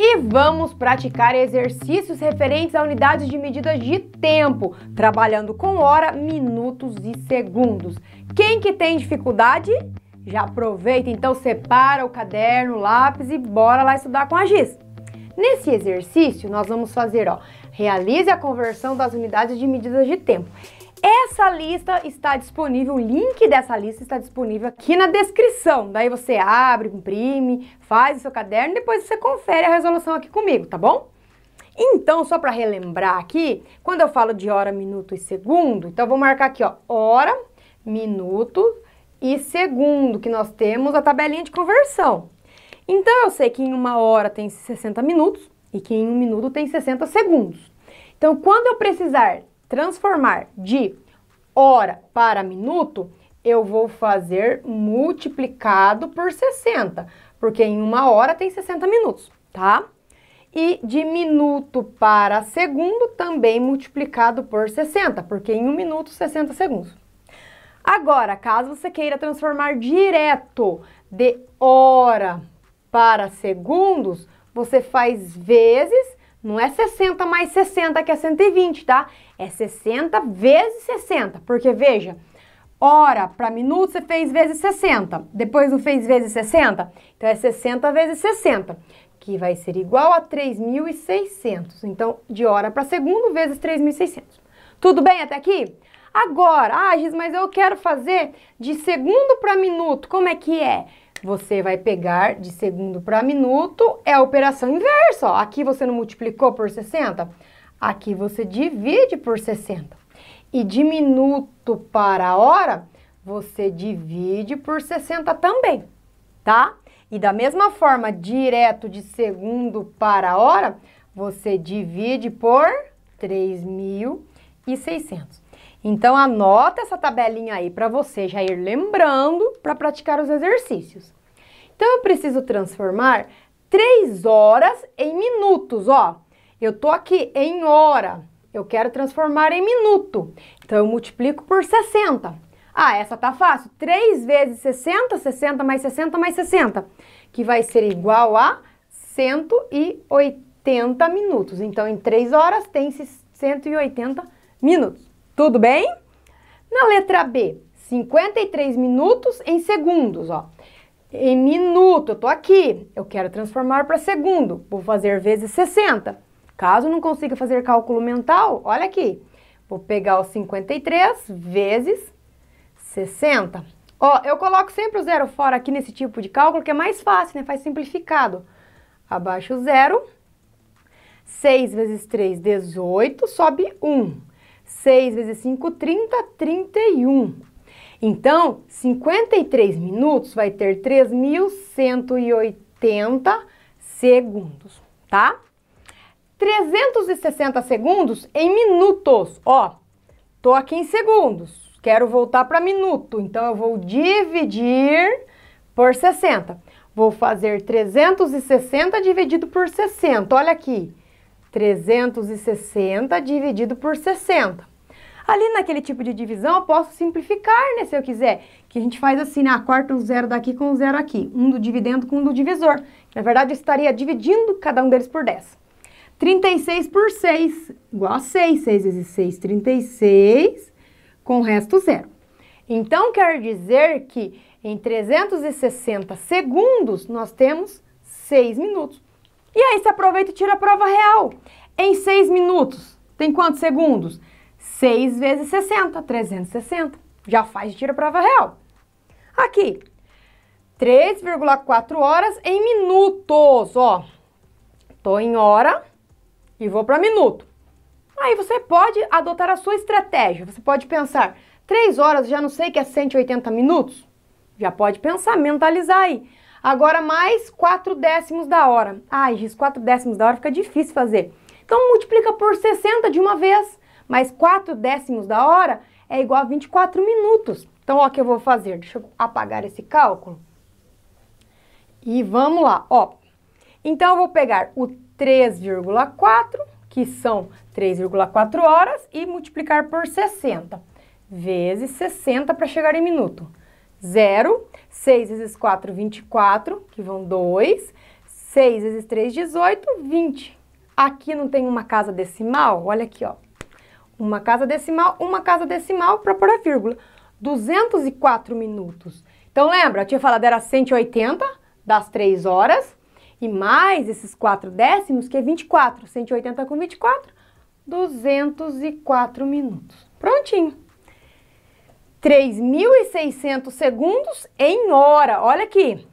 E vamos praticar exercícios referentes a unidades de medidas de tempo, trabalhando com hora, minutos e segundos. Quem que tem dificuldade? Já aproveita, então separa o caderno, o lápis e bora lá estudar com a Giz. Nesse exercício, nós vamos fazer, ó, realize a conversão das unidades de medidas de tempo. Essa lista está disponível, o link dessa lista está disponível aqui na descrição. Daí você abre, imprime, faz o seu caderno e depois você confere a resolução aqui comigo, tá bom? Então, só para relembrar aqui, quando eu falo de hora, minuto e segundo, então eu vou marcar aqui, ó, hora, minuto e segundo, que nós temos a tabelinha de conversão. Então, eu sei que em uma hora tem 60 minutos e que em um minuto tem 60 segundos. Então, quando eu precisar transformar de hora para minuto, eu vou fazer multiplicado por 60, porque em uma hora tem 60 minutos, tá? E de minuto para segundo, também multiplicado por 60, porque em um minuto, 60 segundos. Agora, caso você queira transformar direto de hora para segundos, você faz vezes não é 60 mais 60 que é 120, tá? É 60 vezes 60, porque veja, hora para minuto você fez vezes 60, depois não fez vezes 60, então é 60 vezes 60, que vai ser igual a 3.600. Então, de hora para segundo vezes 3.600. Tudo bem até aqui? Agora, ah, Gis, mas eu quero fazer de segundo para minuto, como é que é? Você vai pegar de segundo para minuto, é a operação inversa. Ó. Aqui você não multiplicou por 60, aqui você divide por 60. E de minuto para hora, você divide por 60 também, tá? E da mesma forma, direto de segundo para hora, você divide por 3.600. Então anota essa tabelinha aí para você já ir lembrando para praticar os exercícios. Então eu preciso transformar 3 horas em minutos, ó. Eu tô aqui em hora, eu quero transformar em minuto. Então eu multiplico por 60. Ah, essa tá fácil. 3 vezes 60, 60 mais 60 mais 60, que vai ser igual a 180 minutos. Então em 3 horas tem-se 180 minutos. Tudo bem? Na letra B, 53 minutos em segundos, ó. Em minuto, eu tô aqui, eu quero transformar para segundo, vou fazer vezes 60. Caso não consiga fazer cálculo mental, olha aqui, vou pegar os 53 vezes 60. Ó, eu coloco sempre o zero fora aqui nesse tipo de cálculo, que é mais fácil, né? Faz simplificado. Abaixo o zero, 6 vezes 3, 18, sobe 1. 6 vezes 5, 30, 31. Então, 53 minutos vai ter 3.180 segundos, tá? 360 segundos em minutos. Ó, tô aqui em segundos, quero voltar para minuto, então eu vou dividir por 60. Vou fazer 360 dividido por 60, olha aqui. 360 dividido por 60. Ali naquele tipo de divisão eu posso simplificar, né, se eu quiser. Que a gente faz assim, né, ah, corta um zero daqui com um zero aqui. Um do dividendo com um do divisor. Na verdade eu estaria dividindo cada um deles por 10. 36 por 6, igual a 6. 6 vezes 6, 36, com o resto zero. Então, quer dizer que em 360 segundos nós temos 6 minutos. E aí você aproveita e tira a prova real. Em 6 minutos, tem quantos segundos? 6 vezes 60, 360. Já faz e tira a prova real. Aqui, 3,4 horas em minutos, ó. Tô em hora e vou para minuto. Aí você pode adotar a sua estratégia. Você pode pensar, 3 horas, já não sei que é 180 minutos? Já pode pensar, mentalizar aí. Agora mais 4 décimos da hora. Ai, Gis, 4 décimos da hora fica difícil fazer. Então multiplica por 60 de uma vez, mais 4 décimos da hora é igual a 24 minutos. Então, ó, o que eu vou fazer? Deixa eu apagar esse cálculo. E vamos lá, ó. Então, eu vou pegar o 3,4, que são 3,4 horas, e multiplicar por 60, vezes 60 para chegar em minuto. 0. 6 vezes 4, 24, que vão 2. 6 vezes 3, 18, 20. Aqui não tem uma casa decimal? Olha aqui, ó. Uma casa decimal, uma casa decimal para pôr a vírgula. 204 minutos. Então, lembra, eu tinha falado era 180 das 3 horas e mais esses 4 décimos, que é 24. 180 com 24, 204 minutos. Prontinho! 3.600 segundos em hora. Olha aqui.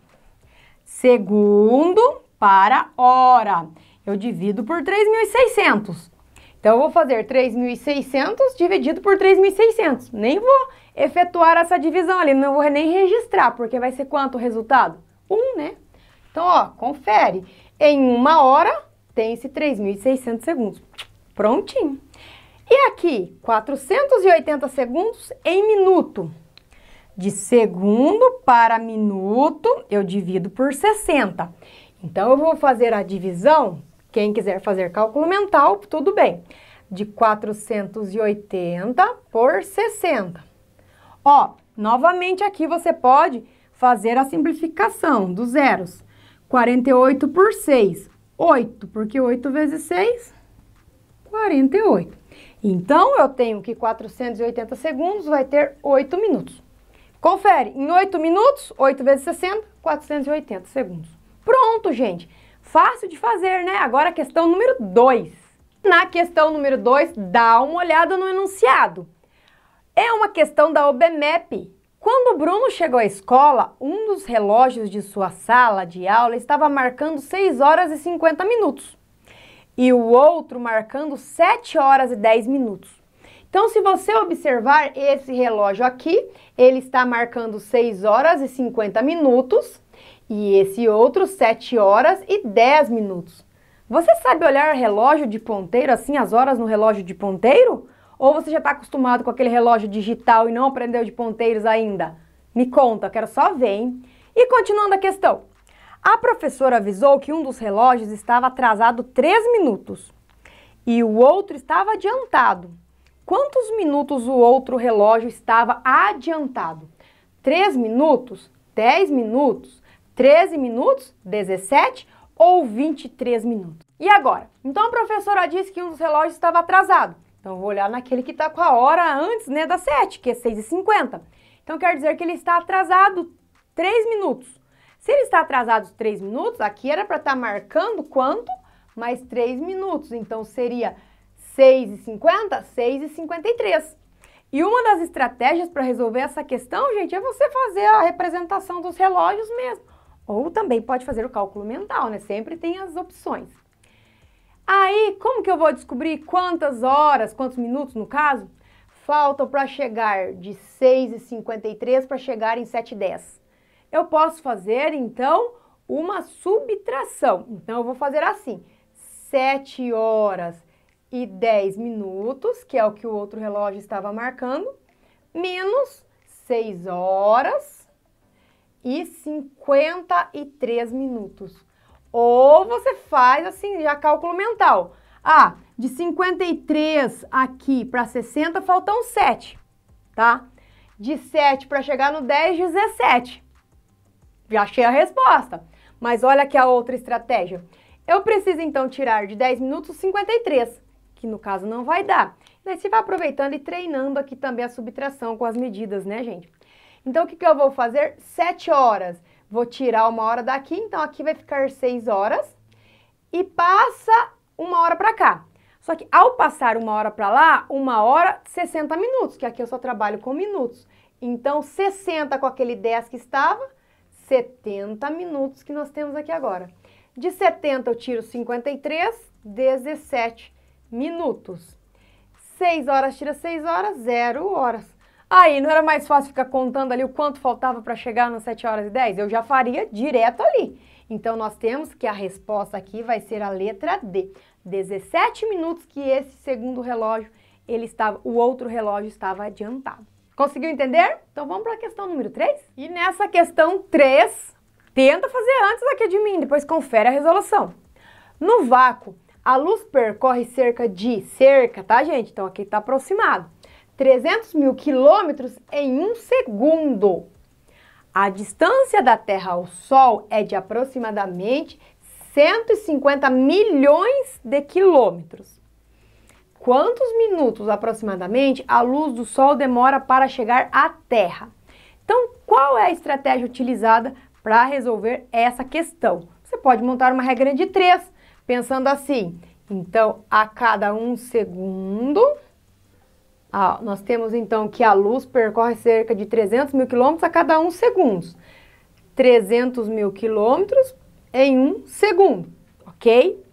Segundo para hora. Eu divido por 3.600. Então, eu vou fazer 3.600 dividido por 3.600. Nem vou efetuar essa divisão ali, não vou nem registrar, porque vai ser quanto o resultado? 1, um, né? Então, ó, confere. Em uma hora, tem esse 3.600 segundos. Prontinho. E aqui, 480 segundos em minuto. De segundo para minuto, eu divido por 60. Então, eu vou fazer a divisão, quem quiser fazer cálculo mental, tudo bem. De 480 por 60. Ó, novamente aqui você pode fazer a simplificação dos zeros. 48 por 6, 8, porque 8 vezes 6, 48. Então, eu tenho que 480 segundos vai ter 8 minutos. Confere, em 8 minutos, 8 vezes 60, 480 segundos. Pronto, gente. Fácil de fazer, né? Agora questão número 2. Na questão número 2, dá uma olhada no enunciado. É uma questão da OBMEP. Quando o Bruno chegou à escola, um dos relógios de sua sala de aula estava marcando 6 horas e 50 minutos e o outro marcando 7 horas e 10 minutos. Então, se você observar esse relógio aqui, ele está marcando 6 horas e 50 minutos e esse outro 7 horas e 10 minutos. Você sabe olhar relógio de ponteiro assim, as horas no relógio de ponteiro? Ou você já está acostumado com aquele relógio digital e não aprendeu de ponteiros ainda? Me conta, quero só ver, hein? E continuando a questão, a professora avisou que um dos relógios estava atrasado 3 minutos e o outro estava adiantado. Quantos minutos o outro relógio estava adiantado? 3 minutos? 10 minutos? 13 minutos? 17 ou 23 minutos? E agora? Então a professora disse que um dos relógios estava atrasado. Então vou olhar naquele que está com a hora antes né, da 7, que é 6h50. Então quer dizer que ele está atrasado 3 minutos. Se ele está atrasado 3 minutos, aqui era para estar tá marcando quanto? Mais 3 minutos. Então, seria 6 6 50, 6,50, 53. E uma das estratégias para resolver essa questão, gente, é você fazer a representação dos relógios mesmo. Ou também pode fazer o cálculo mental, né? Sempre tem as opções. Aí, como que eu vou descobrir quantas horas, quantos minutos no caso, faltam para chegar de 6h53 para chegar em 7h10? eu posso fazer, então, uma subtração. Então, eu vou fazer assim, 7 horas e 10 minutos, que é o que o outro relógio estava marcando, menos 6 horas e 53 minutos. Ou você faz assim, já cálculo mental. Ah, de 53 aqui para 60 faltam 7, tá? De 7 para chegar no 10, 17. Já achei a resposta. Mas olha aqui a outra estratégia. Eu preciso então tirar de 10 minutos 53, que no caso não vai dar. Daí você vai aproveitando e treinando aqui também a subtração com as medidas, né, gente? Então, o que, que eu vou fazer? 7 horas. Vou tirar uma hora daqui, então aqui vai ficar 6 horas. E passa uma hora para cá. Só que ao passar uma hora para lá, uma hora, 60 minutos, que aqui eu só trabalho com minutos. Então, 60 com aquele 10 que estava 70 minutos que nós temos aqui agora. De 70 eu tiro 53, 17 minutos. 6 horas tira 6 horas, 0 horas. Aí, não era mais fácil ficar contando ali o quanto faltava para chegar nas 7 horas e 10? Eu já faria direto ali. Então, nós temos que a resposta aqui vai ser a letra D. 17 minutos que esse segundo relógio, ele estava, o outro relógio estava adiantado. Conseguiu entender? Então vamos para a questão número 3? E nessa questão 3, tenta fazer antes aqui de mim, depois confere a resolução. No vácuo, a luz percorre cerca de, cerca, tá gente? Então aqui está aproximado, 300 mil quilômetros em um segundo. A distância da Terra ao Sol é de aproximadamente 150 milhões de quilômetros quantos minutos aproximadamente a luz do Sol demora para chegar à Terra. Então, qual é a estratégia utilizada para resolver essa questão? Você pode montar uma regra de três, pensando assim. Então, a cada um segundo, ah, nós temos então que a luz percorre cerca de 300 mil quilômetros a cada um segundo. 300 mil quilômetros em um segundo, ok?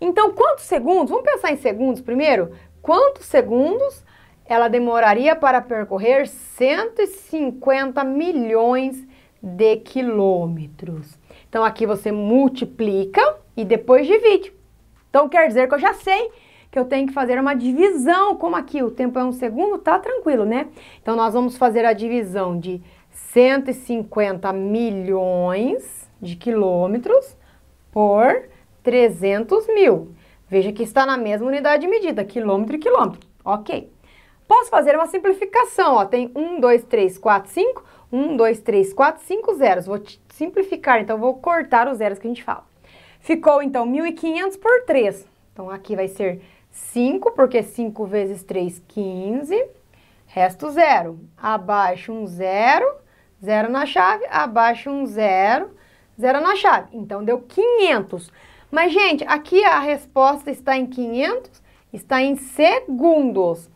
Então, quantos segundos? Vamos pensar em segundos primeiro? Quantos segundos ela demoraria para percorrer 150 milhões de quilômetros? Então, aqui você multiplica e depois divide. Então, quer dizer que eu já sei que eu tenho que fazer uma divisão. Como aqui o tempo é um segundo, tá tranquilo, né? Então, nós vamos fazer a divisão de 150 milhões de quilômetros por 300 mil. Veja que está na mesma unidade de medida, quilômetro e quilômetro. Ok. Posso fazer uma simplificação, ó. Tem 1, 2, 3, 4, 5, 1, 2, 3, 4, 5 zeros. Vou simplificar, então vou cortar os zeros que a gente fala. Ficou, então, 1.500 por 3. Então, aqui vai ser 5, porque 5 vezes 3, 15. Resto zero. Abaixo um zero, zero na chave, abaixo um zero, zero na chave. Então, deu 500. 500. Mas, gente, aqui a resposta está em 500, está em segundos.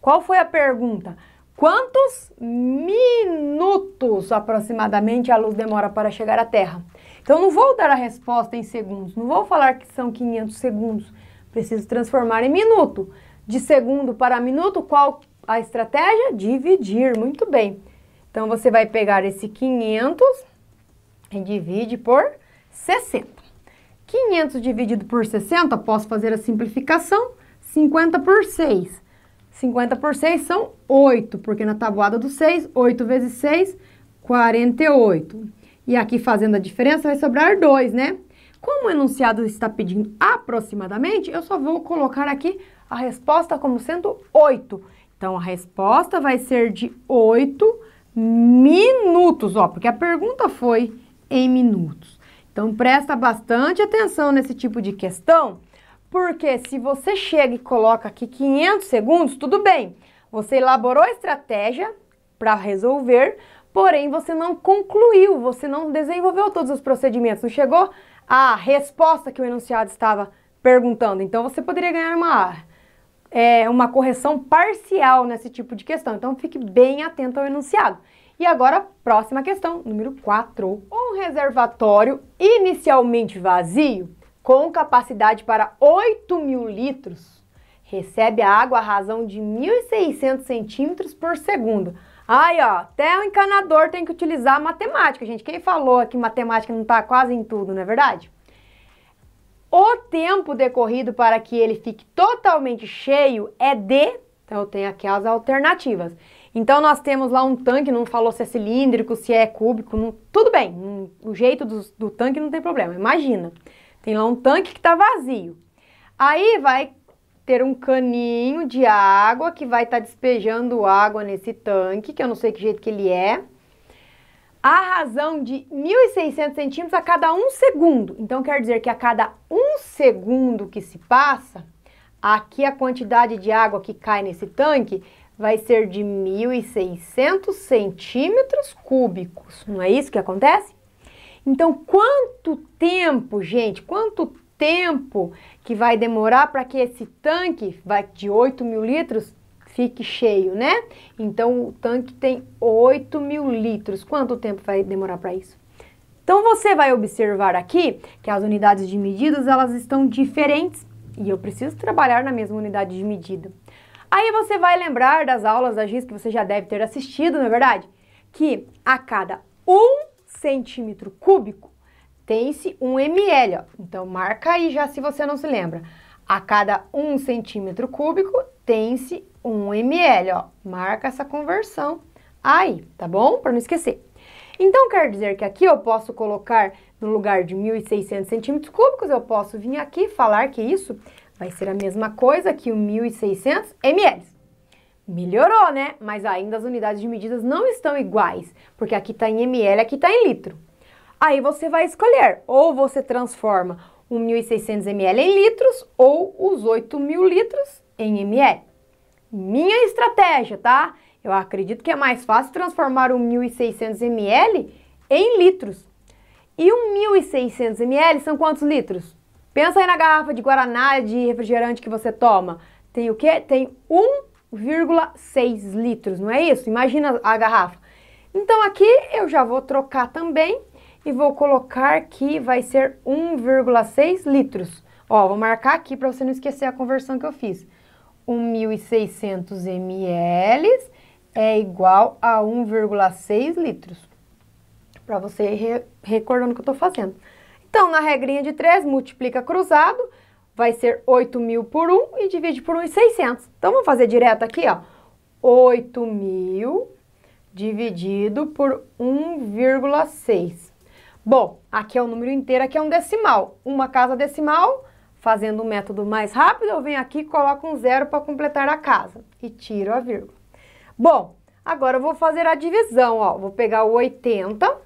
Qual foi a pergunta? Quantos minutos aproximadamente a luz demora para chegar à Terra? Então, não vou dar a resposta em segundos, não vou falar que são 500 segundos. Preciso transformar em minuto. De segundo para minuto, qual a estratégia? Dividir, muito bem. Então, você vai pegar esse 500 e divide por 60. 500 dividido por 60, posso fazer a simplificação, 50 por 6. 50 por 6 são 8, porque na tabuada do 6, 8 vezes 6, 48. E aqui fazendo a diferença vai sobrar 2, né? Como o enunciado está pedindo aproximadamente, eu só vou colocar aqui a resposta como sendo 8. Então, a resposta vai ser de 8 minutos, ó, porque a pergunta foi em minutos. Então presta bastante atenção nesse tipo de questão, porque se você chega e coloca aqui 500 segundos, tudo bem. Você elaborou a estratégia para resolver, porém você não concluiu, você não desenvolveu todos os procedimentos, não chegou à resposta que o enunciado estava perguntando. Então você poderia ganhar uma, é, uma correção parcial nesse tipo de questão. Então fique bem atento ao enunciado. E agora, próxima questão, número 4. Um reservatório inicialmente vazio, com capacidade para 8 mil litros, recebe a água à razão de 1.600 centímetros por segundo. Aí, ó, até o encanador tem que utilizar a matemática, gente. Quem falou que matemática não está quase em tudo, não é verdade? O tempo decorrido para que ele fique totalmente cheio é de... Então, eu tenho aqui as alternativas. Então nós temos lá um tanque, não falou se é cilíndrico, se é cúbico, não, tudo bem, o jeito do, do tanque não tem problema, imagina. Tem lá um tanque que está vazio. Aí vai ter um caninho de água que vai estar tá despejando água nesse tanque, que eu não sei que jeito que ele é. A razão de 1.600 centímetros a cada um segundo. Então quer dizer que a cada um segundo que se passa, aqui a quantidade de água que cai nesse tanque vai ser de 1.600 centímetros cúbicos. Não é isso que acontece? Então, quanto tempo, gente, quanto tempo que vai demorar para que esse tanque vai de 8 mil litros fique cheio, né? Então, o tanque tem 8 mil litros. Quanto tempo vai demorar para isso? Então, você vai observar aqui que as unidades de medidas, elas estão diferentes e eu preciso trabalhar na mesma unidade de medida. Aí você vai lembrar das aulas da GIS que você já deve ter assistido, não é verdade? Que a cada 1 centímetro cúbico tem-se 1 ml. Ó. Então marca aí já se você não se lembra. A cada 1 centímetro cúbico tem-se 1 ml. Ó. Marca essa conversão aí, tá bom? Para não esquecer. Então, quer dizer que aqui eu posso colocar no lugar de 1.600 centímetros cúbicos, eu posso vir aqui falar que isso Vai ser a mesma coisa que o 1.600 ml. Melhorou, né? Mas ainda as unidades de medidas não estão iguais, porque aqui está em ml, aqui está em litro. Aí você vai escolher, ou você transforma o 1.600 ml em litros ou os 8.000 litros em ml. Minha estratégia, tá? Eu acredito que é mais fácil transformar o 1.600 ml em litros. E o 1.600 ml são quantos litros? Pensa aí na garrafa de guaraná, de refrigerante que você toma. Tem o quê? Tem 1,6 litros, não é isso? Imagina a garrafa. Então aqui eu já vou trocar também e vou colocar que vai ser 1,6 litros. Ó, vou marcar aqui para você não esquecer a conversão que eu fiz. 1.600 ml é igual a 1,6 litros. Para você re recordando o que eu estou fazendo. Então, na regrinha de 3, multiplica cruzado, vai ser 8.000 por 1 e divide por 1.600. Então, vamos fazer direto aqui, ó. 8.000 dividido por 1,6. Bom, aqui é o um número inteiro, aqui é um decimal. Uma casa decimal, fazendo o um método mais rápido, eu venho aqui e coloco um zero para completar a casa. E tiro a vírgula. Bom, agora eu vou fazer a divisão, ó. Vou pegar o 80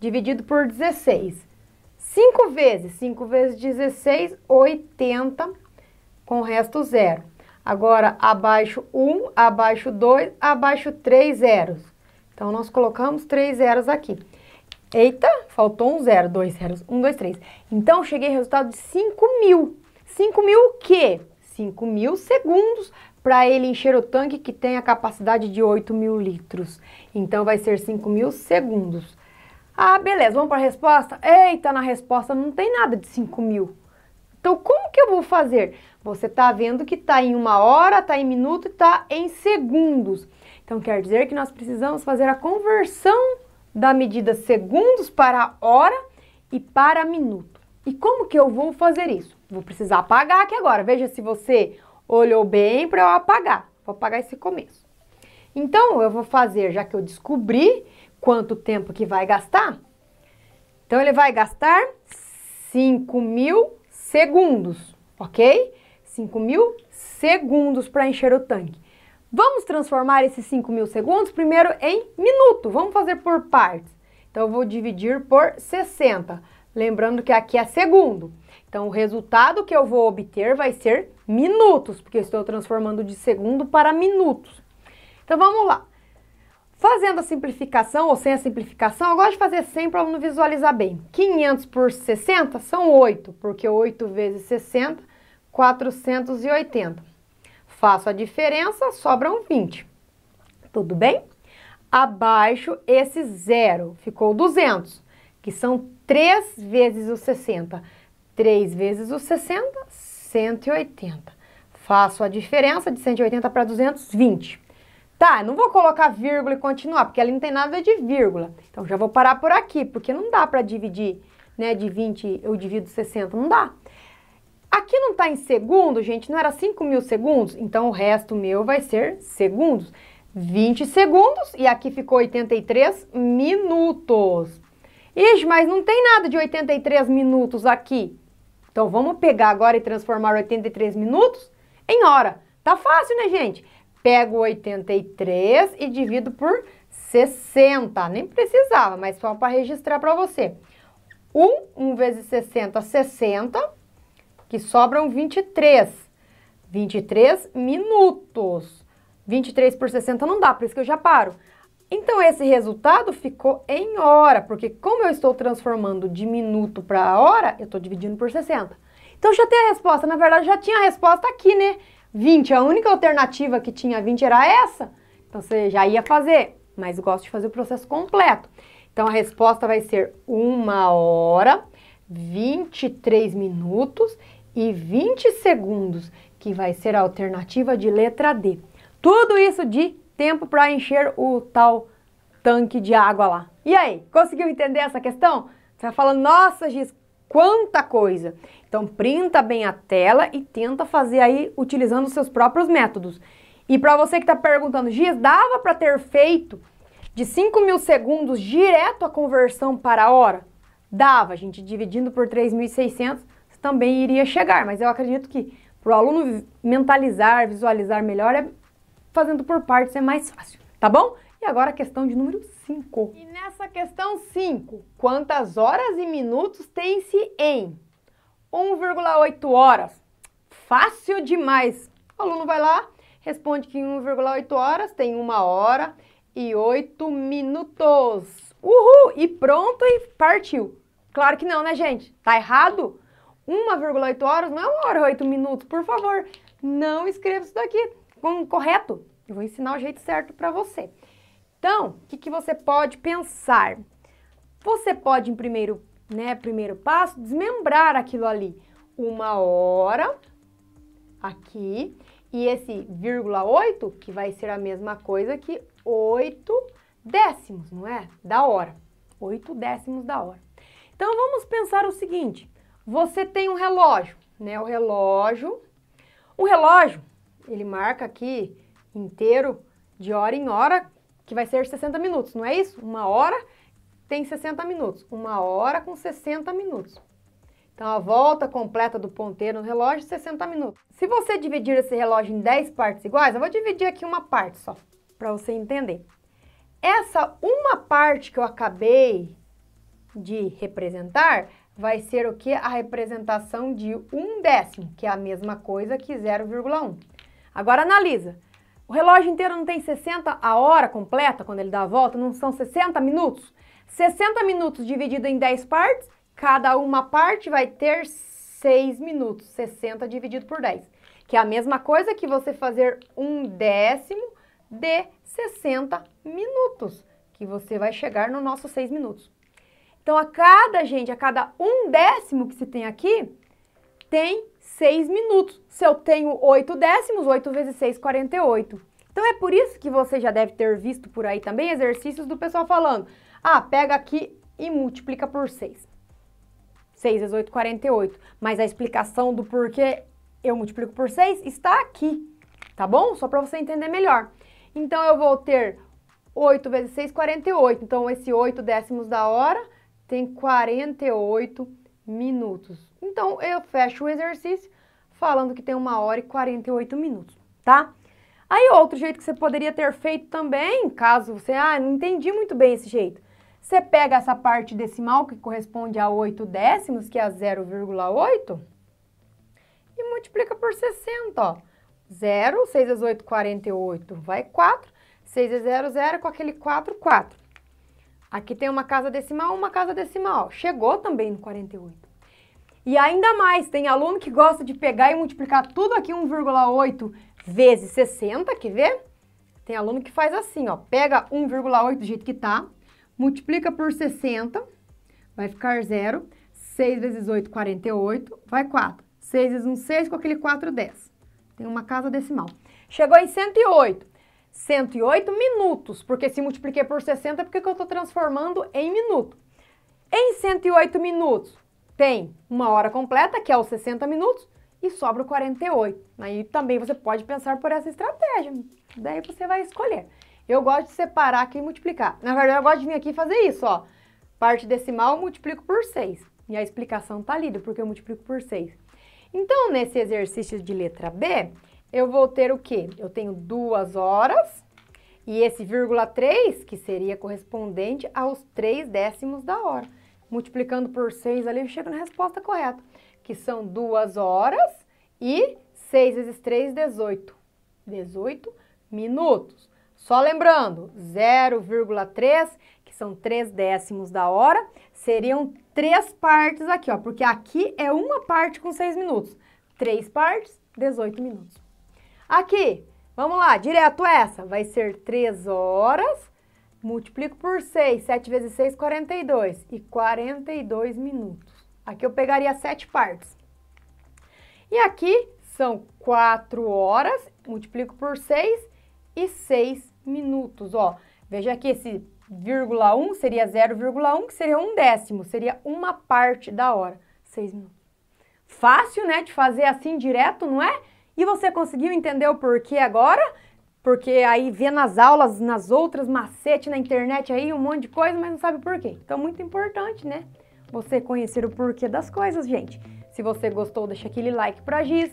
dividido por 16. 5 vezes, 5 vezes 16, 80, com o resto zero. Agora, abaixo 1, abaixo 2, abaixo 3 zeros. Então, nós colocamos 3 zeros aqui. Eita, faltou um zero, dois zeros, um, dois, três. Então, cheguei ao resultado de 5 mil. 5 mil o quê? 5 mil segundos para ele encher o tanque que tem a capacidade de 8 mil litros. Então, vai ser 5 mil segundos. Ah, beleza, vamos para a resposta? Eita, na resposta não tem nada de 5 mil. Então, como que eu vou fazer? Você está vendo que está em uma hora, está em minuto e está em segundos. Então, quer dizer que nós precisamos fazer a conversão da medida segundos para hora e para minuto. E como que eu vou fazer isso? Vou precisar apagar aqui agora. Veja se você olhou bem para eu apagar. Vou apagar esse começo. Então, eu vou fazer, já que eu descobri, quanto tempo que vai gastar? Então, ele vai gastar 5 mil segundos, ok? 5 mil segundos para encher o tanque. Vamos transformar esses 5 mil segundos primeiro em minuto. Vamos fazer por partes. Então, eu vou dividir por 60. Lembrando que aqui é segundo. Então, o resultado que eu vou obter vai ser minutos, porque eu estou transformando de segundo para minutos. Então, vamos lá. Fazendo a simplificação ou sem a simplificação, eu gosto de fazer sempre para o aluno visualizar bem. 500 por 60 são 8, porque 8 vezes 60, 480. Faço a diferença, sobram 20. Tudo bem? Abaixo esse zero, ficou 200, que são 3 vezes os 60. 3 vezes os 60, 180. Faço a diferença de 180 para 220. Tá, não vou colocar vírgula e continuar, porque ali não tem nada de vírgula. Então já vou parar por aqui, porque não dá para dividir, né, de 20 eu divido 60, não dá. Aqui não está em segundo, gente, não era 5 mil segundos? Então o resto meu vai ser segundos. 20 segundos e aqui ficou 83 minutos. Ixi, mas não tem nada de 83 minutos aqui. Então vamos pegar agora e transformar 83 minutos em hora. Tá fácil, né, gente? Pego 83 e divido por 60. Nem precisava, mas só para registrar para você. 1, 1 vezes 60, 60, que sobram 23. 23 minutos. 23 por 60 não dá, por isso que eu já paro. Então, esse resultado ficou em hora, porque como eu estou transformando de minuto para hora, eu estou dividindo por 60. Então, já tem a resposta. Na verdade, já tinha a resposta aqui, né? 20. A única alternativa que tinha 20 era essa. Então você já ia fazer, mas gosto de fazer o processo completo. Então a resposta vai ser 1 hora, 23 minutos e 20 segundos, que vai ser a alternativa de letra D. Tudo isso de tempo para encher o tal tanque de água lá. E aí, conseguiu entender essa questão? Você vai tá falando, nossa, Gis, quanta coisa. Então, printa bem a tela e tenta fazer aí utilizando os seus próprios métodos. E para você que está perguntando, Gias, dava para ter feito de 5 mil segundos direto a conversão para a hora? Dava, gente, dividindo por 3.600 também iria chegar, mas eu acredito que para o aluno mentalizar, visualizar melhor, é fazendo por partes é mais fácil, tá bom? E agora a questão de número 5. E nessa questão 5, quantas horas e minutos tem-se em 1,8 horas? Fácil demais. O aluno vai lá, responde que em 1,8 horas tem 1 hora e 8 minutos. Uhul! E pronto e partiu. Claro que não, né, gente? Tá errado? 1,8 horas não é 1 hora e 8 minutos. Por favor, não escreva isso daqui como correto. Eu vou ensinar o jeito certo para você. Então, o que, que você pode pensar? Você pode, em primeiro, né, primeiro passo, desmembrar aquilo ali. Uma hora aqui e esse vírgula 8, que vai ser a mesma coisa que 8 décimos, não é? Da hora. 8 décimos da hora. Então vamos pensar o seguinte: você tem um relógio, né? O relógio, o relógio, ele marca aqui inteiro de hora em hora que vai ser 60 minutos, não é isso? Uma hora tem 60 minutos. Uma hora com 60 minutos. Então, a volta completa do ponteiro no relógio, 60 minutos. Se você dividir esse relógio em 10 partes iguais, eu vou dividir aqui uma parte só, para você entender. Essa uma parte que eu acabei de representar vai ser o que? A representação de um décimo, que é a mesma coisa que 0,1. Agora, analisa. O relógio inteiro não tem 60 a hora completa quando ele dá a volta, não são 60 minutos? 60 minutos dividido em 10 partes, cada uma parte vai ter 6 minutos, 60 dividido por 10, que é a mesma coisa que você fazer um décimo de 60 minutos, que você vai chegar no nosso 6 minutos. Então, a cada, gente, a cada um décimo que se tem aqui, tem 6 minutos. Se eu tenho 8 décimos, 8 vezes 6, 48. Então é por isso que você já deve ter visto por aí também exercícios do pessoal falando: ah, pega aqui e multiplica por 6. 6 vezes 8, 48. Mas a explicação do porquê eu multiplico por 6 está aqui, tá bom? Só para você entender melhor. Então eu vou ter 8 vezes 6, 48. Então esse 8 décimos da hora tem 48 minutos. Então, eu fecho o exercício falando que tem uma hora e 48 minutos, tá? Aí, outro jeito que você poderia ter feito também, caso você, ah, não entendi muito bem esse jeito. Você pega essa parte decimal, que corresponde a 8 décimos, que é 0,8, e multiplica por 60, ó. 0, 6 vezes 8, 48, vai 4. 6 vezes 0, 0, com aquele 4, 4. Aqui tem uma casa decimal, uma casa decimal. Chegou também no 48. E ainda mais, tem aluno que gosta de pegar e multiplicar tudo aqui 1,8 vezes 60, quer ver? Tem aluno que faz assim, ó, pega 1,8 do jeito que tá, multiplica por 60, vai ficar zero. 6 vezes 8, 48, vai 4. 6 vezes 1, 6, com aquele 4, 10. Tem uma casa decimal. Chegou em 108, 108 minutos, porque se multipliquei por 60 é porque eu estou transformando em minuto. Em 108 minutos, tem uma hora completa, que é os 60 minutos, e sobra o 48. Aí também você pode pensar por essa estratégia. Daí você vai escolher. Eu gosto de separar aqui e multiplicar. Na verdade, eu gosto de vir aqui e fazer isso, ó. Parte decimal tá eu multiplico por 6. E a explicação está ali, porque eu multiplico por 6. Então, nesse exercício de letra B, eu vou ter o quê? Eu tenho duas horas e esse vírgula 3, que seria correspondente aos 3 décimos da hora. Multiplicando por 6 ali, eu chego na resposta correta, que são 2 horas e 6 vezes 3, 18. 18 minutos. Só lembrando, 0,3, que são 3 décimos da hora, seriam três partes aqui, ó, porque aqui é uma parte com 6 minutos. Três partes, 18 minutos. Aqui, vamos lá, direto essa. Vai ser 3 horas, multiplico por 6. 7 vezes 6, 42. E 42 minutos. Aqui eu pegaria 7 partes. E aqui são 4 horas, multiplico por 6 e 6 minutos, ó. Veja que esse vírgula 1 seria 0,1, que seria um décimo, seria uma parte da hora, 6 minutos. Fácil, né, de fazer assim direto, não é? E você conseguiu entender o porquê agora? Porque aí vê nas aulas, nas outras, macete na internet aí, um monte de coisa, mas não sabe porquê. Então, muito importante, né? Você conhecer o porquê das coisas, gente. Se você gostou, deixa aquele like pra Giz.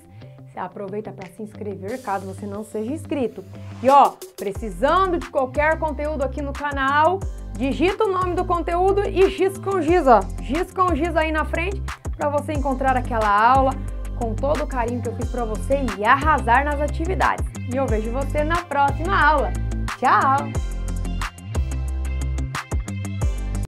Você aproveita para se inscrever caso você não seja inscrito. E ó, precisando de qualquer conteúdo aqui no canal, digita o nome do conteúdo e Giz com Giz, ó. Giz com Giz aí na frente para você encontrar aquela aula, com todo o carinho que eu fiz para você e arrasar nas atividades. E eu vejo você na próxima aula. Tchau!